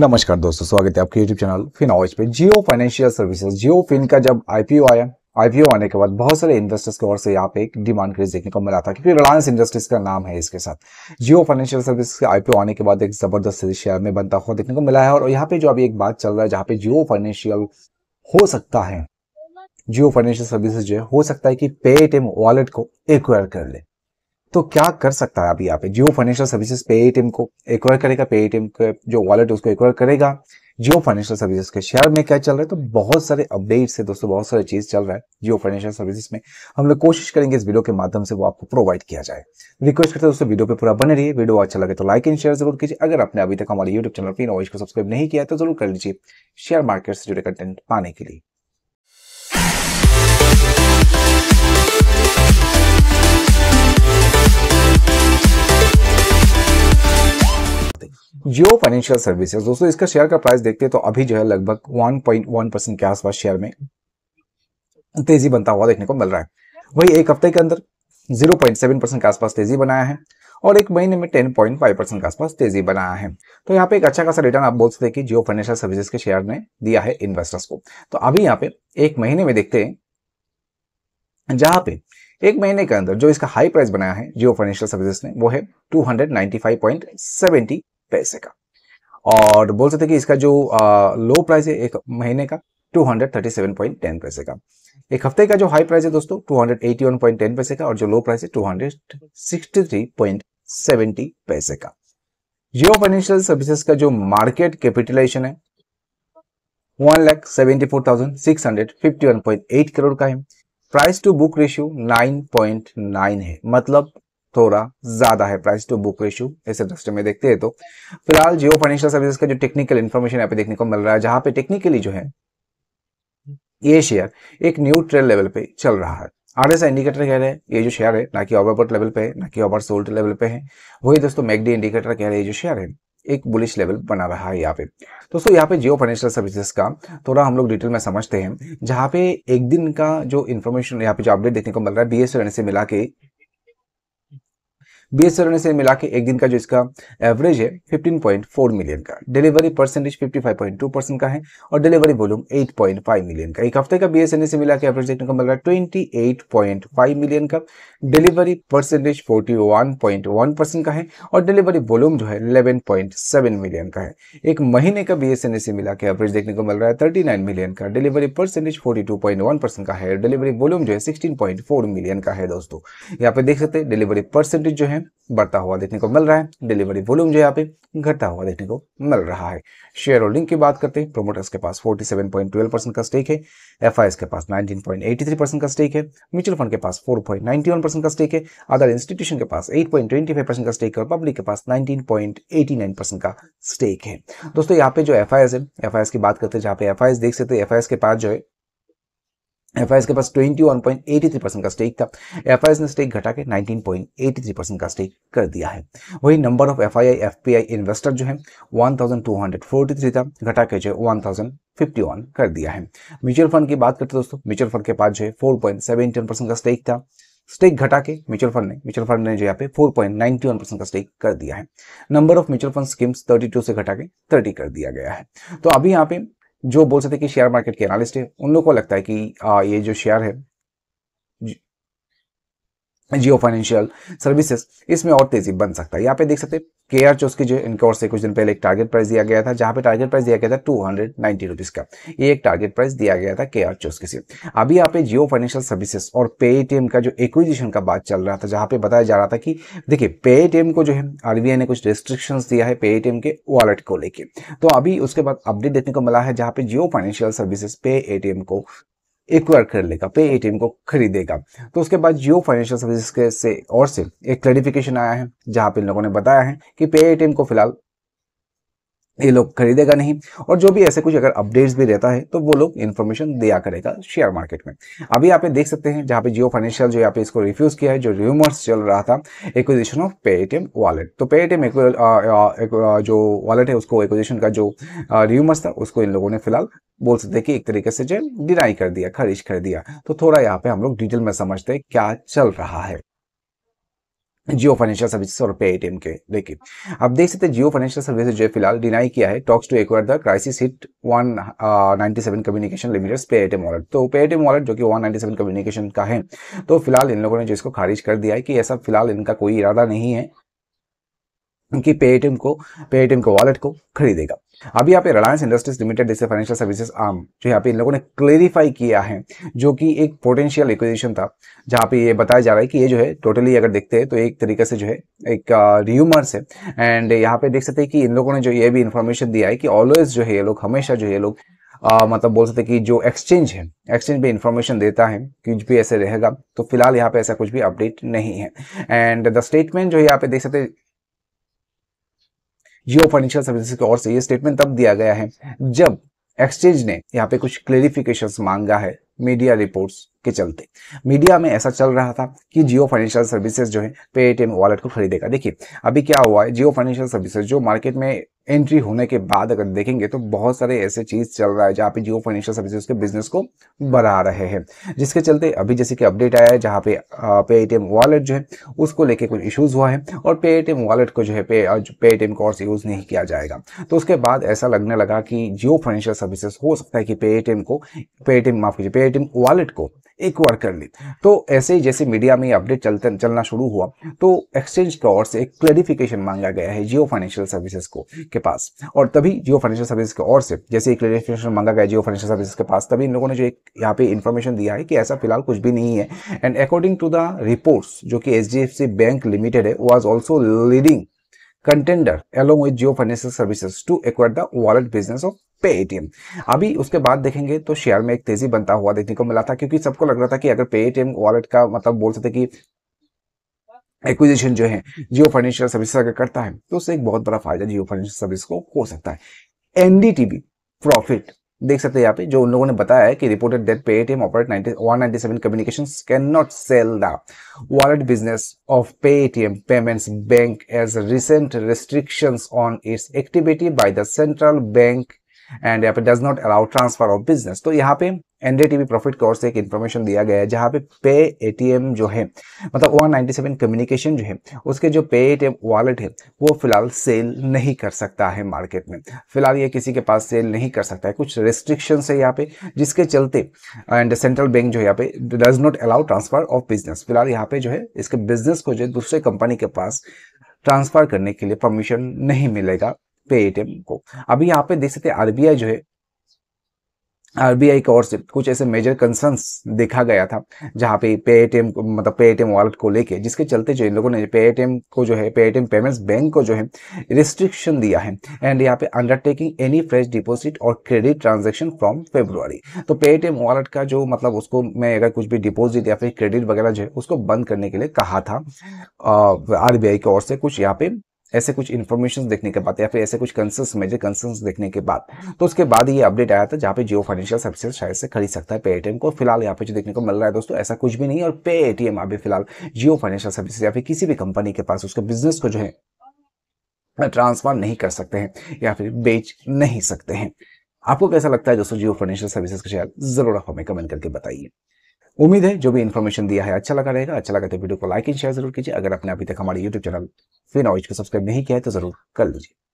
नमस्कार दोस्तों स्वागत है आपके यूट्यूब चैनल फिनॉइज पे Jio financial services Jio Fin का जब आईपीओ आया आईपीओ आने के बाद बहुत सारे इन्वेस्टर्स की ओर से यहाँ पे एक डिमांड क्रेज देखने को मिला था क्योंकि रिलायंस इंडस्ट्रीज का नाम है इसके साथ जियो फाइनेंशियल सर्विस के आईपीओ आने के बाद एक जबरदस्त शेयर में बनता हुआ देखने को मिला है और यहाँ पे जो अभी एक बात चल रहा है जहाँ पे जियो फाइनेंशियल हो सकता है जियो फाइनेंशियल सर्विसेज जो है हो सकता है कि पेटीएम वॉलेट को एक्वायर कर ले तो क्या कर सकता है अभी यहाँ पे जियो फाइनेंशियल सर्विसेज पेटीएम को एक्वायर करेगा पेटीएम के जो वॉलेट उसको एक्वायर करेगा जियो फाइनेंशियल सर्विसेज के शेयर में क्या चल रहा है तो बहुत सारे अपडेट्स है दोस्तों बहुत सारी चीज चल रहा है जियो फाइनेंशियल सर्विसेज में हम लोग कोशिश करेंगे इस वीडियो के माध्यम से वो आपको प्रोवाइड किया जाए रिक्वेस्ट करते हैं दोस्तों वीडियो पे पूरा बने रहिए वीडियो अच्छा लगे तो लाइक एंड शेयर जरूर कीजिए अगर आपने अभी तक हमारे यूट्यूब चैनल पर नॉलेज को सब्सक्राइब नहीं किया तो जरूर कर लीजिए शेयर मार्केट से जुड़े कंटेंट पाने के लिए जियो फाइनेंशियल सर्विसेज दोस्तों इसका शेयर का प्राइस देखते हैं तो अभी जो है लगभग 1.1 परसेंट के आसपास शेयर में तेजी बनता हुआ देखने को मिल रहा है वही एक हफ्ते के अंदर 0.7 परसेंट के आसपास तेजी बनाया है और एक महीने में 10.5 परसेंट के आसपास तेजी बनाया है तो यहाँ पे एक अच्छा खासा रिटर्न आप बोल सकते हैं कि जियो फाइनेंशियल सर्विसेज के शेयर ने दिया है इन्वेस्टर्स को तो अभी यहाँ पे एक महीने में देखते हैं जहां पे एक महीने के अंदर जो इसका हाई प्राइस बनाया है जियो फाइनेंशियल सर्विसेज ने वो है 295.70 पैसे का और बोल सकते कि इसका जो आ, लो प्राइस है एक महीने का 237.10 पैसे का एक हफ्ते का जो हाई प्राइस है दोस्तों 281.10 पैसे का और जो लो प्राइस है 263.70 पैसे का जियो फाइनेंशियल सर्विसेज का जो मार्केट कैपिटलाइजेशन है one lakh seventy four thousand six hundred fifty one point eight crore का है price to book ratio nine point nine है मतलब थोड़ा ज्यादा है प्राइस टू बुक रेशू ऐसे दृष्टि में देखते हैं तो फिलहाल जियो फाइनेंशियल सर्विसेज का जो टेक्निकल इन्फॉर्मेशन यहाँ पे देखने को मिल रहा है जहां पे टेक्निकली जो है ये शेयर एक न्यूट्रल लेवल पे चल रहा है आर एस इंडिकेटर कह रहे हैं ये जो शेयर है ना कि ओवरबोट लेवल पे है ना कि ओवर सोल्ट लेवल पे है वही दोस्तों मैगडी इंडिकेटर कह रहे हैं ये जो शेयर है एक बुलिश लेवल बना रहा है यहाँ पे दोस्तों यहाँ पे जियो फाइनेंशियल सर्विसेज का थोड़ा हम लोग डिटेल में समझते हैं जहाँ पे एक दिन का जो इन्फॉर्मेशन यहाँ पे जो अपडेट देखने को मिल रहा है बी एस से मिला के बी एस से मिला के एक दिन का जो इसका एवरेज है 15.4 मिलियन का डिलीवरी परसेंटेज 55.2 परसेंट का है और डिलीवरी वॉल्यूम 8.5 मिलियन का एक हफ्ते का बी से मिला के एवरेज देखने को मिल रहा है 28.5 मिलियन का डिलीवरी परसेंटेज 41.1 परसेंट का है और डिलीवरी वॉल्यूम जो है 11.7 मिलियन का है एक महीने का बी से मिला के एवरेज देखने को मिल रहा है नाइन मिलियन का डिलीवरी परसेंटेज वन परसेंट का है डिलीवरी वॉल्यूम जो है फोर मिलियन का है दोस्तों यहाँ पे देख सकते हैं डिलीवरी परसेंटेज जो है में बढ़ता हुआ देखने को मिल रहा है डिलीवरी वॉल्यूम जो यहाँ पे घटता हुआ देखने को मिल रहा है शेयर होल्डिंग की बात करते हैं प्रोमोटर्स के पास 47.12 परसेंट का स्टेक है एफ के पास 19.83 परसेंट का स्टेक है म्यूचुअल फंड के पास 4.91 परसेंट का स्टेक है अदर इंस्टीट्यूशन के पास 8.25 परसेंट का स्टेक है और पब्लिक के पास 19.89 परसेंट का स्टेक है दोस्तों यहाँ पे जो एफ है एफ की बात करते हैं जहाँ पे एफ देख सकते हैं एफ के पास जो है एफ के पास 21.83 परसेंट का स्टेक था एफ ने स्टेक घटा के 19.83 परसेंट का स्टेक कर दिया है वही number of F I investor जो है 1243 था घटा के जो है वन कर दिया है म्यूचुअल फंड की बात करते हैं दोस्तों म्यूचुअल फंड के पास जो है 4.17 परसेंट का स्टेक था स्टेक घटा के म्यूचुअल फंड ने म्यूचुअल फंड ने जो यहाँ पे 4.91 परसेंट का स्टेक कर दिया है number of mutual fund schemes 32 से घटा के 30 कर दिया गया है तो अभी यहाँ पे जो बोल सकते हैं कि शेयर मार्केट के एनालिस्ट हैं उन लोगों को लगता है कि आ, ये जो शेयर है जियो फाइनेंशियल सर्विसेज इसमें और तेजी बन सकता है यहाँ पे देख सकते हैं के आर चोस की जो इनके और से कुछ दिन पहले एक टारगेट प्राइस दिया गया था जहाँ पे टारगेट प्राइस दिया गया था टू हंड्रेड नाइन्टी रुपीज का ये एक टारगेट प्राइस दिया गया था के आर चोस के से अभी यहाँ पे जियो फाइनेंशियल सर्विसेज और पेटीएम का जो एक्विजिशन का बात चल रहा था जहाँ पे बताया जा रहा था कि देखिए पेटीएम को जो है आरबीआई ने कुछ रिस्ट्रिक्शन दिया है पेटीएम के वॉलेट को लेकर तो अभी उसके बाद अपडेट देखने को मिला है जहां पे जियो फाइनेंशियल सर्विसेज पे को एक्वायर कर लेगा पे एटीएम को खरीदेगा तो उसके बाद जियो फाइनेंशियल सर्विसेज के से और से एक क्लैरिफिकेशन आया है जहां पे इन लोगों ने बताया है कि पे एटीएम को फिलहाल ये लोग खरीदेगा नहीं और जो भी ऐसे कुछ अगर अपडेट्स भी रहता है तो वो लोग इन्फॉर्मेशन दिया करेगा शेयर मार्केट में अभी आप देख सकते हैं जहाँ पे जियो फाइनेंशियल जो यहाँ पे इसको रिफ्यूज किया है जो र्यूमर्स चल रहा था एक्विजिशन ऑफ पेटीएम वॉलेट तो पेटीएम जो वॉलेट है उसको एक्विजिशन का जो र्यूमर्स था उसको इन लोगों ने फिलहाल बोल सकते कि एक तरीके से जो डिनाई कर दिया खरीज कर दिया तो थोड़ा यहाँ पे हम लोग डिटेल में समझते हैं क्या चल रहा है जियो फाइनेंशियल सर्विस और पे एटीएम के देखिए अब देख सकते हैं जियो फाइनेंशियल सर्विस जो है फिलहाल डिनाई किया है talks to acquire the crisis hit 197 communication limited Paytm wallet तो पे एटीएम वॉलेट जो कि 197 कम्युनिकेशन का है तो फिलहाल इन लोगों ने जो इसको खारिज कर दिया है कि ऐसा फिलहाल इनका कोई इरादा नहीं है कि पे को पे को वॉलेट को खरीदेगा अभी यहाँ पे रिलायंस इंडस्ट्रीज लिमिटेड जैसे फाइनेंशियल सर्विसेज आर्म जो यहाँ पे इन लोगों ने क्लेरिफाई किया है जो कि एक पोटेंशियल एक्विजिशन था जहाँ पे ये बताया जा रहा है कि ये जो है टोटली अगर देखते हैं तो एक तरीके से जो है एक र्यूमर्स है एंड यहाँ पे देख सकते हैं कि इन लोगों ने जो ये भी इन्फॉर्मेशन दिया है कि ऑलवेज जो है ये लोग हमेशा जो है ये लोग आ, मतलब बोल सकते कि जो एक्सचेंज है एक्सचेंज भी इन्फॉर्मेशन देता है कुछ भी ऐसे रहेगा तो फिलहाल यहाँ पे ऐसा कुछ भी अपडेट नहीं है एंड द स्टेटमेंट जो है यहाँ पे देख सकते जियो फाइनेंशियल सर्विसेज की ओर से ये स्टेटमेंट तब दिया गया है जब एक्सचेंज ने यहाँ पे कुछ क्लेरिफिकेशन मांगा है मीडिया रिपोर्ट्स के चलते मीडिया में ऐसा चल रहा था कि जियो फाइनेंशियल सर्विसेज जो है पेटीएम वॉलेट को खरीदेगा देखिए अभी क्या हुआ है जियो फाइनेंशियल सर्विसेज जो मार्केट में एंट्री होने के बाद अगर देखेंगे तो बहुत सारे ऐसे चीज चल रहा है जहाँ पे जियो फाइनेंशियल सर्विसेज के बिजनेस को बढ़ा रहे हैं जिसके चलते अभी जैसे कि अपडेट आया है जहाँ पे पेटीएम वॉलेट जो है उसको लेके कुछ इश्यूज हुआ है और पेटीएम वॉलेट को जो है पेटीएम को और कोर्स यूज नहीं किया जाएगा तो उसके बाद ऐसा लगने लगा कि जियो फाइनेंशियल सर्विसेज हो सकता है कि पेटीएम को पेटीएम माफ कीजिए पेटीएम वॉलेट को एक बार कर ली तो ऐसे ही जैसे मीडिया में अपडेट चलते चलना शुरू हुआ तो एक्सचेंज की ओर से एक क्लेरिफिकेशन मांगा गया है जियो फाइनेंशियल सर्विसेज को के पास और तभी जियो फाइनेंशियल सर्विस की ओर से जैसे एक क्लेरिफिकेशन मांगा गया जियो फाइनेंशियल सर्विस के पास तभी इन लोगों ने जो एक यहाँ पे इन्फॉर्मेशन दिया है कि ऐसा फिलहाल कुछ भी नहीं है and according to the reports जो कि एच बैंक लिमिटेड है was also leading contender along with Jio financial services to acquire the wallet business of Paytm अभी उसके बाद देखेंगे तो शेयर में एक तेजी बनता हुआ देखने को मिला था क्योंकि सबको लग रहा था कि अगर पेटीएम वॉलेट का मतलब बोल सकते कि एक्विजिशन जो है जियो फाइनेंशियल सर्विस अगर करता है तो उससे एक बहुत बड़ा फायदा जियो फाइनेंशियल सर्विस को हो सकता है एनडीटीबी प्रॉफिट देख सकते हैं यहाँ पे जो उन लोगों ने बताया है कि reported that Paytm operate one ninety seven communication can not sell the wallet business of Paytm payments bank as recent restrictions on its activity by the central bank and यहाँ पे does not allow transfer of business तो यहाँ पे NDTV profit course से एक information दिया गया है जहाँ पे पे एटीएम जो है मतलब वन नाइन्टी सेवन कम्युनिकेशन जो है उसके जो पे एटीएम वॉलेट है वो फिलहाल सेल नहीं कर सकता है मार्केट में फिलहाल ये किसी के पास सेल नहीं कर सकता है कुछ रेस्ट्रिक्शन है यहाँ पे जिसके चलते एंड सेंट्रल बैंक जो है यहाँ पे does not allow transfer of business फिलहाल यहाँ पे जो है इसके बिजनेस को जो है दूसरे कंपनी के पास ट्रांसफर करने के लिए परमिशन नहीं मिलेगा पेटीएम को अभी यहाँ पे देख सकते आरबीआई जो है आरबीआई की ओर से कुछ ऐसे मेजर कंसर्न्स देखा गया था जहाँ पे पेटीएम एटीएम मतलब पेटीएम वॉलेट को लेके जिसके चलते जो इन लोगों ने पेटीएम को जो है पेटीएम पेमेंट्स बैंक को जो है रिस्ट्रिक्शन दिया है एंड यहाँ पे अंडरटेकिंग एनी फ्रेश डिपॉजिट और क्रेडिट ट्रांजैक्शन फ्रॉम फेब्रुआरी तो पेटीएम वॉलेट का जो मतलब उसको मैं अगर कुछ भी डिपोजिट या फिर क्रेडिट वगैरह जो है उसको बंद करने के लिए कहा था आर की ओर से कुछ यहाँ पे ऐसे कुछ इन्फॉर्मेशन देखने के बाद या फिर ऐसे कुछ कंसर्स मेजर कंसर्स देखने के बाद तो उसके बाद ये अपडेट आया था जहाँ पे जियो फाइनेंशियल सर्विसेज शायद से खरीद सकता है पेटीएम को फिलहाल यहाँ पे जो देखने को मिल रहा है दोस्तों ऐसा कुछ भी नहीं और पे एटीएम अभी फिलहाल जियो फाइनेंशियल सर्विसेज या फिर किसी भी कंपनी के पास उसके बिजनेस को जो है ट्रांसफर नहीं कर सकते हैं या फिर बेच नहीं सकते हैं आपको कैसा लगता है दोस्तों जियो फाइनेंशियल सर्विसेज का शेयर जरूर आप हमें कमेंट करके बताइए उम्मीद है जो भी इन्फॉर्मेशन दिया है अच्छा लगा रहेगा अच्छा लगा तो वीडियो को लाइक एंड शेयर जरूर कीजिए अगर आपने अभी तक हमारे यूट्यूब चैनल फिर फिनॉइज को सब्सक्राइब नहीं किया है तो जरूर कर लीजिए